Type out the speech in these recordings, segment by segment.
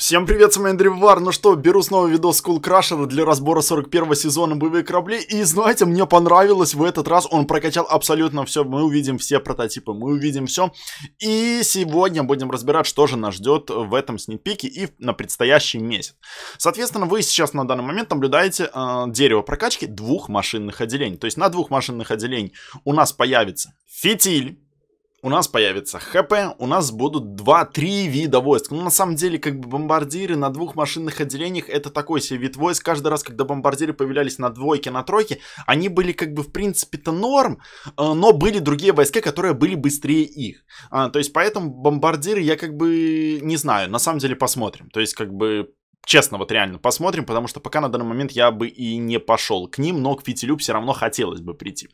Всем привет, с вами Андрей Вар. Ну что, беру снова видос Скул Крашера для разбора 41 сезона боевые корабли. И знаете, мне понравилось в этот раз, он прокачал абсолютно все. Мы увидим все прототипы, мы увидим все. И сегодня будем разбирать, что же нас ждет в этом снипике и на предстоящий месяц. Соответственно, вы сейчас на данный момент наблюдаете э, дерево прокачки двух машинных отделений. То есть на двух машинных отделений у нас появится фитиль у нас появится ХП, у нас будут 2-3 вида войск. Ну, на самом деле, как бы бомбардиры на двух машинных отделениях, это такой себе вид войск. Каждый раз, когда бомбардиры появлялись на двойке, на тройке, они были, как бы, в принципе-то норм, э, но были другие войска, которые были быстрее их. А, то есть, поэтому бомбардиры я, как бы, не знаю, на самом деле посмотрим. То есть, как бы, честно, вот реально посмотрим, потому что пока на данный момент я бы и не пошел к ним, но к фитилю все равно хотелось бы прийти.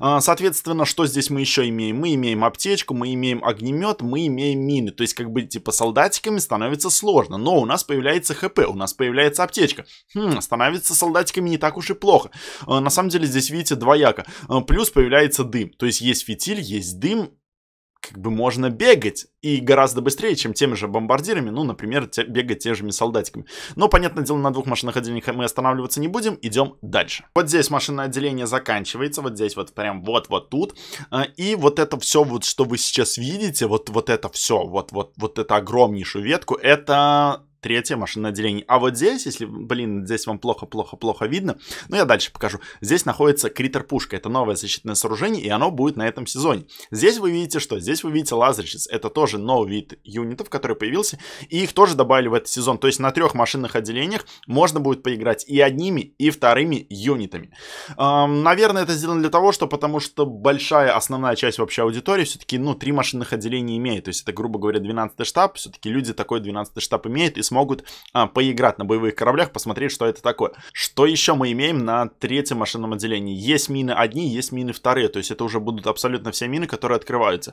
А, соответственно, что здесь мы еще имеем? Мы имеем аптечку, мы имеем огнемет, мы имеем мины. То есть, как бы, типа, солдатиками становится сложно, но у нас появляется ХП, у нас появляется аптечка. Хм, становится солдатиками не так уж и плохо. А, на самом деле, здесь, видите, двояко. А, плюс появляется дым, то есть есть фитиль, есть дым, как бы можно бегать и гораздо быстрее, чем теми же бомбардирами, ну, например, те, бегать те же солдатиками. Но, понятное дело, на двух машинах отделениях мы останавливаться не будем, идем дальше. Вот здесь машинное отделение заканчивается, вот здесь вот прям вот-вот тут. А, и вот это все, вот что вы сейчас видите, вот, вот это все, вот, вот, вот это огромнейшую ветку, это третье машинное отделение. А вот здесь, если, блин, здесь вам плохо-плохо-плохо видно, ну я дальше покажу. Здесь находится критер-пушка, это новое защитное сооружение, и оно будет на этом сезоне. Здесь вы видите что? Здесь вы видите лазерщиц, это тоже новый вид юнитов, который появился, и их тоже добавили в этот сезон. То есть на трех машинных отделениях можно будет поиграть и одними, и вторыми юнитами. Эм, наверное, это сделано для того, что потому что большая основная часть вообще аудитории все-таки, ну, три машинных отделения имеет. То есть это, грубо говоря, 12 штаб, все-таки люди такой 12 штаб имеют, и смогут а, поиграть на боевых кораблях, посмотреть, что это такое. Что еще мы имеем на третьем машинном отделении? Есть мины одни, есть мины вторые, то есть это уже будут абсолютно все мины, которые открываются.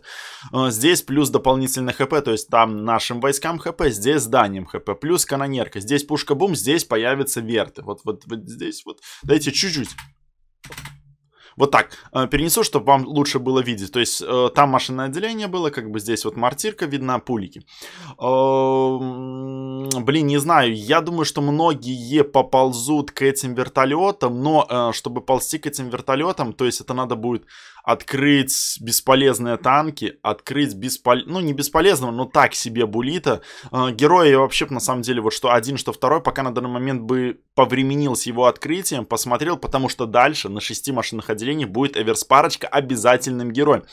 А, здесь плюс дополнительно ХП, то есть там нашим войскам ХП, здесь зданием ХП, плюс канонерка, здесь пушка-бум, здесь появятся верты. Вот, вот, вот здесь вот. Дайте чуть-чуть. Вот так э, перенесу, чтобы вам лучше было видеть. То есть э, там машинное отделение было, как бы здесь вот мартирка видна, пулики. Эм, блин, не знаю, я думаю, что многие поползут к этим вертолетам, но э, чтобы ползти к этим вертолетам, то есть это надо будет открыть бесполезные танки, открыть беспол... ну не бесполезного, но так себе булита. Э, а, героя я вообще на самом деле вот что один, что второй, пока на данный момент бы повременил с его открытием, посмотрел, потому что дальше на шести машинных отделениях будет Эверс парочка обязательным героем.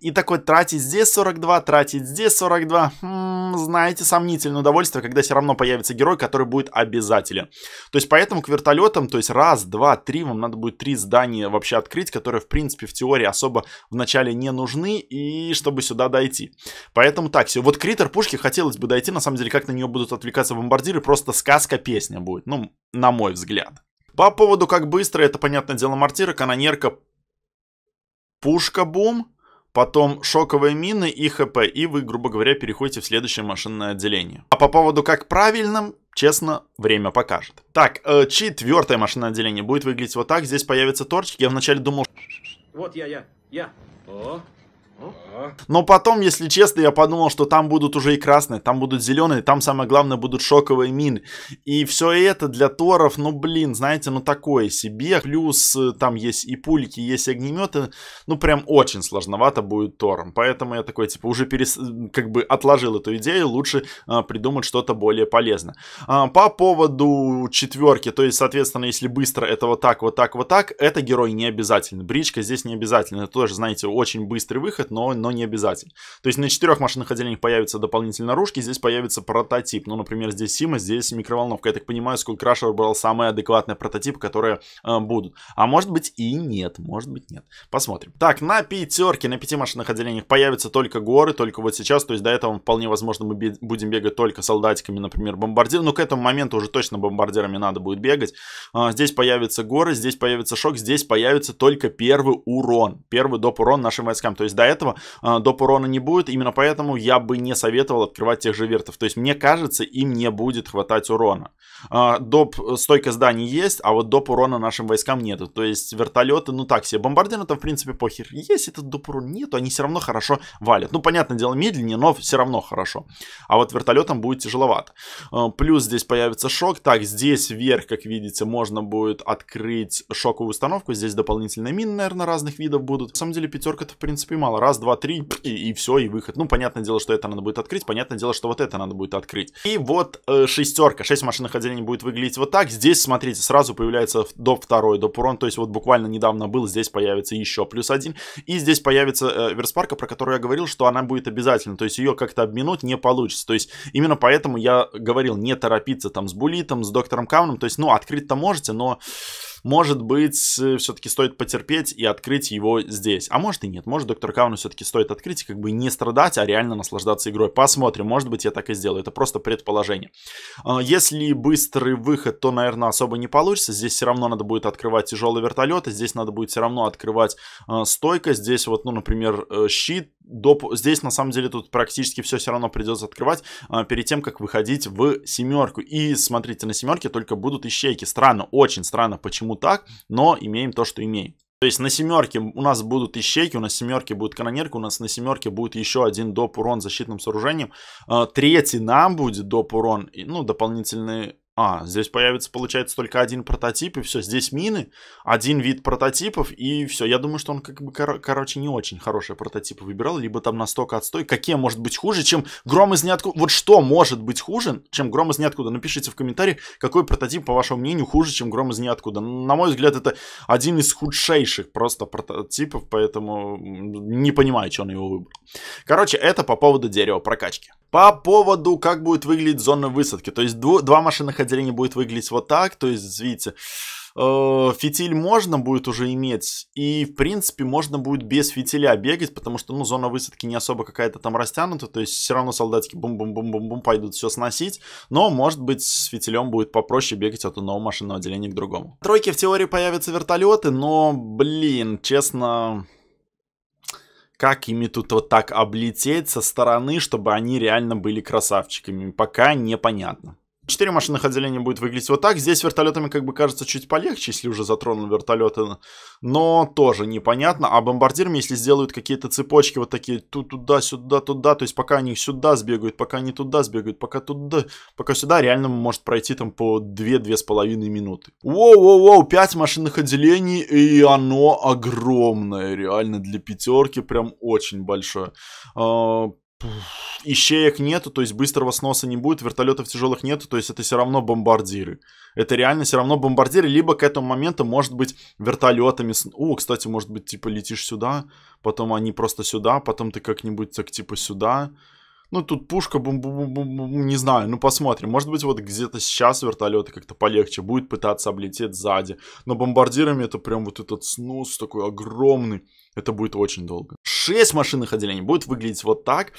И такой тратить здесь 42, тратить здесь 42, хм, знаете, сомнительное удовольствие, когда все равно появится герой, который будет обязателен. То есть поэтому к вертолетам, то есть раз, два, три, вам надо будет три здания вообще открыть, которые в принципе в теории особо вначале не нужны, и чтобы сюда дойти. Поэтому так, все. Вот Критер пушки хотелось бы дойти, на самом деле, как на нее будут отвлекаться бомбардиры, просто сказка-песня будет, ну, на мой взгляд. По поводу как быстро, это, понятное дело, мортира, канонерка, пушка-бум, потом шоковые мины и ХП, и вы, грубо говоря, переходите в следующее машинное отделение. А по поводу как правильным, честно, время покажет. Так, э, четвертое машинное отделение будет выглядеть вот так, здесь появятся торчики, я вначале думал, вот я, я, я. О, но потом, если честно, я подумал, что там будут уже и красные, там будут зеленые, там самое главное будут шоковые мины. И все это для торов, ну блин, знаете, ну такое себе. Плюс э, там есть и пульки, есть и огнеметы. Ну прям очень сложновато будет тором. Поэтому я такой, типа, уже перес... как бы отложил эту идею, лучше а, придумать что-то более полезное. А, по поводу четверки, то есть, соответственно, если быстро это вот так, вот так, вот так, это герой не обязательно. Бричка здесь не обязательно. Это тоже, знаете, очень быстрый выход работает, но, но не обязательно. То есть на четырех машинных отделениях появятся дополнительные наружки, здесь появится прототип. Ну, например, здесь Сима, здесь микроволновка. Я так понимаю, сколько крашер брал самые адекватные прототипы, которые э, будут. А может быть и нет, может быть нет. Посмотрим. Так, на пятерке, на пяти машинных отделениях появятся только горы, только вот сейчас. То есть до этого вполне возможно мы будем бегать только солдатиками, например, бомбардир. Но ну, к этому моменту уже точно бомбардирами надо будет бегать. Э, здесь появятся горы, здесь появится шок, здесь появится только первый урон. Первый доп. урон нашим войскам. То есть до этого этого э, а, доп. урона не будет. Именно поэтому я бы не советовал открывать тех же вертов. То есть, мне кажется, им не будет хватать урона. А, доп. стойка зданий есть, а вот доп. урона нашим войскам нету. То есть, вертолеты, ну так себе. Бомбардиры там, в принципе, похер. Есть этот доп. урон нету, они все равно хорошо валят. Ну, понятное дело, медленнее, но все равно хорошо. А вот вертолетам будет тяжеловато. А, плюс здесь появится шок. Так, здесь вверх, как видите, можно будет открыть шоковую установку. Здесь дополнительные мины, наверное, разных видов будут. На самом деле, пятерка-то, в принципе, мало раз, два, три, и, и все, и выход. Ну, понятное дело, что это надо будет открыть, понятное дело, что вот это надо будет открыть. И вот э, шестерка, шесть машинных отделений будет выглядеть вот так. Здесь, смотрите, сразу появляется доп. второй, доп. урон, то есть вот буквально недавно был, здесь появится еще плюс один. И здесь появится э, верспарка, про которую я говорил, что она будет обязательно, то есть ее как-то обминуть не получится. То есть именно поэтому я говорил не торопиться там с Булитом, с Доктором Кауном, то есть, ну, открыть-то можете, но... Может быть, э, все-таки стоит потерпеть и открыть его здесь. А может и нет. Может, Доктор Кауну все-таки стоит открыть и как бы не страдать, а реально наслаждаться игрой. Посмотрим. Может быть, я так и сделаю. Это просто предположение. А, если быстрый выход, то, наверное, особо не получится. Здесь все равно надо будет открывать тяжелые вертолеты. Здесь надо будет все равно открывать а, стойка. Здесь вот, ну, например, э, щит доп... здесь на самом деле тут практически все все равно придется открывать э, перед тем, как выходить в семерку. И смотрите, на семерке только будут ищейки. Странно, очень странно, почему так, но имеем то, что имеем. То есть на семерке у нас будут ищейки, у нас семерке будет канонерка, у нас на семерке будет еще один доп урон защитным сооружением. А, третий нам будет доп урон, ну, дополнительный а, здесь появится, получается, только один прототип, и все, здесь мины, один вид прототипов, и все. Я думаю, что он, как бы, кор короче, не очень хорошие прототипы выбирал, либо там настолько отстой. Какие может быть хуже, чем гром из ниоткуда? Вот что может быть хуже, чем гром из ниоткуда? Напишите в комментариях, какой прототип, по вашему мнению, хуже, чем гром из ниоткуда. На мой взгляд, это один из худшейших просто прототипов, поэтому не понимаю, что он его выбрал. Короче, это по поводу дерева прокачки. По поводу, как будет выглядеть зона высадки. То есть, два машиноходителя отделение будет выглядеть вот так, то есть, видите, э, фитиль можно будет уже иметь, и, в принципе, можно будет без фитиля бегать, потому что, ну, зона высадки не особо какая-то там растянута, то есть все равно солдатики бум-бум-бум-бум-бум пойдут все сносить, но, может быть, с фитилем будет попроще бегать от одного машинного отделения к другому. Тройки в теории появятся вертолеты, но, блин, честно, как ими тут вот так облететь со стороны, чтобы они реально были красавчиками, пока непонятно. Четыре машинных отделения будет выглядеть вот так. Здесь вертолетами, как бы кажется, чуть полегче, если уже затронули вертолеты. Но тоже непонятно. А бомбардирами, если сделают какие-то цепочки вот такие, тут туда, сюда, туда, то есть пока они сюда сбегают, пока они туда сбегают, пока туда, пока сюда, реально может пройти там по 2-2,5 минуты. Воу-воу-воу, пять машинных отделений, и оно огромное, реально для пятерки, прям очень большое. А, ищеек нету, то есть быстрого сноса не будет, вертолетов тяжелых нету, то есть это все равно бомбардиры. Это реально все равно бомбардиры, либо к этому моменту, может быть, вертолетами... О, кстати, может быть, типа летишь сюда, потом они просто сюда, потом ты как-нибудь так типа сюда, ну, тут пушка, бум -бум -бум -бум, не знаю, ну посмотрим. Может быть, вот где-то сейчас вертолеты как-то полегче будет пытаться облететь сзади. Но бомбардирами это прям вот этот снос такой огромный. Это будет очень долго. Шесть машинных отделений будет выглядеть вот так.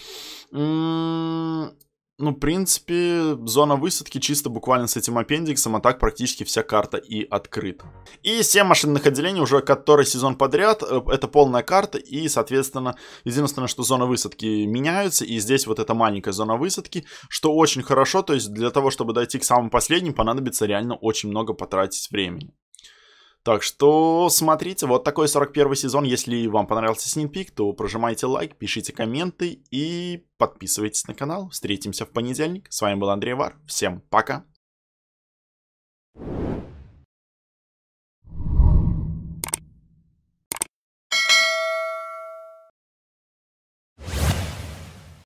М м-м, -м ну, в принципе, зона высадки чисто буквально с этим аппендиксом, а так практически вся карта и открыта. И 7 машинных отделений уже который сезон подряд, э, это полная карта, и, соответственно, единственное, что зона высадки меняются, и здесь вот эта маленькая зона высадки, что очень хорошо, то есть для того, чтобы дойти к самым последним, понадобится реально очень много потратить времени. Так что смотрите, вот такой 41 сезон. Если вам понравился Снинпик, то прожимайте лайк, пишите комменты и подписывайтесь на канал. Встретимся в понедельник. С вами был Андрей Вар. Всем пока!